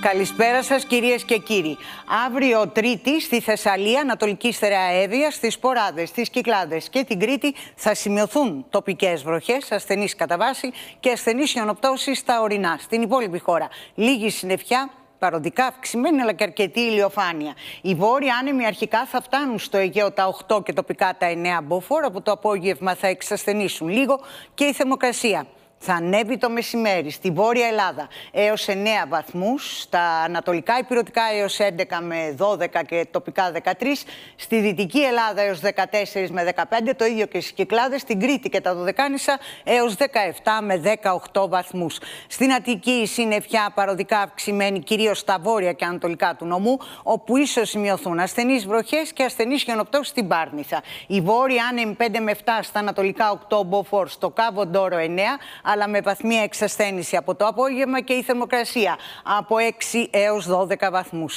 Καλησπέρα σας κυρίες και κύριοι. Αύριο Τρίτης στη Θεσσαλία, Ανατολικής Στερεαέδεια, στις Ποράδες, στις Κυκλάδες και την Κρήτη θα σημειωθούν τοπικές βροχές, ασθενείς κατά βάση και ασθενείς χιονοπτώσεις στα ορεινά. Στην υπόλοιπη χώρα λίγη συννεφιά, παροδικά αυξημένη αλλά και αρκετή ηλιοφάνεια. Οι βόρειοι άνεμοι αρχικά θα φτάνουν στο Αιγαίο τα 8 και τοπικά τα 9 μποφόρ, από το απόγευμα θα εξασθενήσουν λίγο και η θερμοκρασία θα ανέβει το μεσημέρι στη Βόρεια Ελλάδα έως 9 βαθμούς, στα Ανατολικά Υπηρετικά έως 11 με 12 και τοπικά 13, στη Δυτική Ελλάδα έως 14 με 15, το ίδιο και στις Κυκλάδες, στην Κρήτη και τα Δωδεκάνησα έως 17 με 18 βαθμούς. Στην Αττική η συννεφιά παροδικά αυξημένη κυρίως στα βόρεια και ανατολικά του νομού, όπου ίσως σημειωθούν ασθενείς βροχές και ασθενείς χιονοπτώσεις στην Πάρνηθα. Η βόρεια άνεμη 5 με 7 στα ανατολικά 8 μποφόρ, στο Κάβο 9, αλλά με βαθμία εξασθένηση από το απόγευμα και η θερμοκρασία από 6 έως 12 βαθμούς.